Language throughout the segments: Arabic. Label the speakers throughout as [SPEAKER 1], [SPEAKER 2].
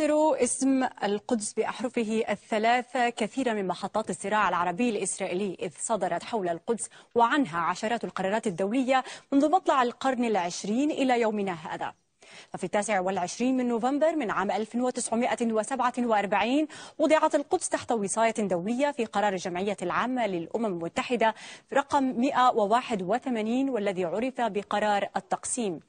[SPEAKER 1] ينتصر اسم القدس بأحرفه الثلاثة كثيرا من محطات الصراع العربي الإسرائيلي إذ صدرت حول القدس وعنها عشرات القرارات الدولية منذ مطلع القرن العشرين إلى يومنا هذا ففي التاسع والعشرين من نوفمبر من عام 1947 وضعت القدس تحت وصاية دولية في قرار الجمعية العامة للأمم المتحدة رقم 181 والذي عرف بقرار التقسيم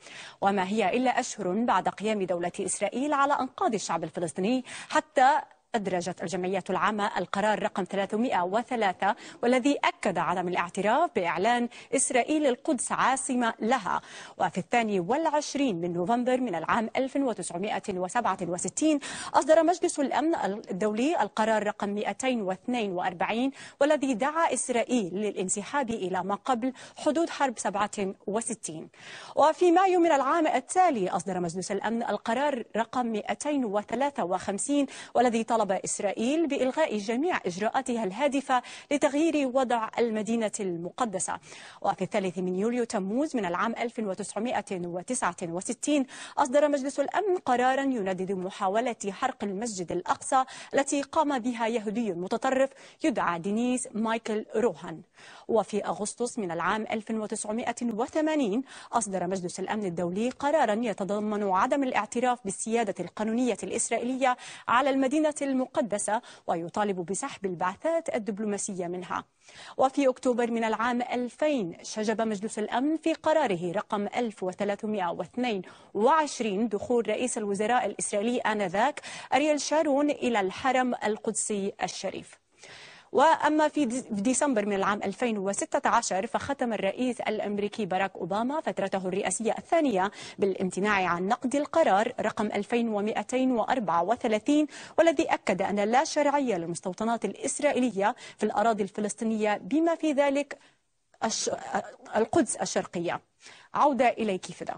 [SPEAKER 1] وما هي إلا أشهر بعد قيام دولة إسرائيل على أنقاض الشعب الفلسطيني حتى أدرجت الجمعية العامة القرار رقم 303 والذي أكد عدم الاعتراف بإعلان إسرائيل القدس عاصمة لها وفي الثاني والعشرين من نوفمبر من العام 1967 أصدر مجلس الأمن الدولي القرار رقم 242 والذي دعا إسرائيل للانسحاب إلى ما قبل حدود حرب 67 وفي مايو من العام التالي أصدر مجلس الأمن القرار رقم 253 والذي طلب طالب إسرائيل بإلغاء جميع إجراءاتها الهادفة لتغيير وضع المدينة المقدسة وفي الثالث من يوليو تموز من العام 1969 أصدر مجلس الأمن قرارا يندد محاولة حرق المسجد الأقصى التي قام بها يهودي متطرف يدعى دينيس مايكل روهان وفي أغسطس من العام 1980 أصدر مجلس الأمن الدولي قرارا يتضمن عدم الاعتراف بالسيادة القانونية الإسرائيلية على المدينة المقدسة ويطالب بسحب البعثات الدبلوماسية منها وفي أكتوبر من العام 2000 شجب مجلس الأمن في قراره رقم 1322 دخول رئيس الوزراء الإسرائيلي آنذاك أريل شارون إلى الحرم القدسي الشريف وأما في ديسمبر من العام 2016 فختم الرئيس الأمريكي باراك أوباما فترته الرئاسية الثانية بالامتناع عن نقد القرار رقم 2234 والذي أكد أن لا شرعية للمستوطنات الإسرائيلية في الأراضي الفلسطينية بما في ذلك القدس الشرقية عودة إليك فدا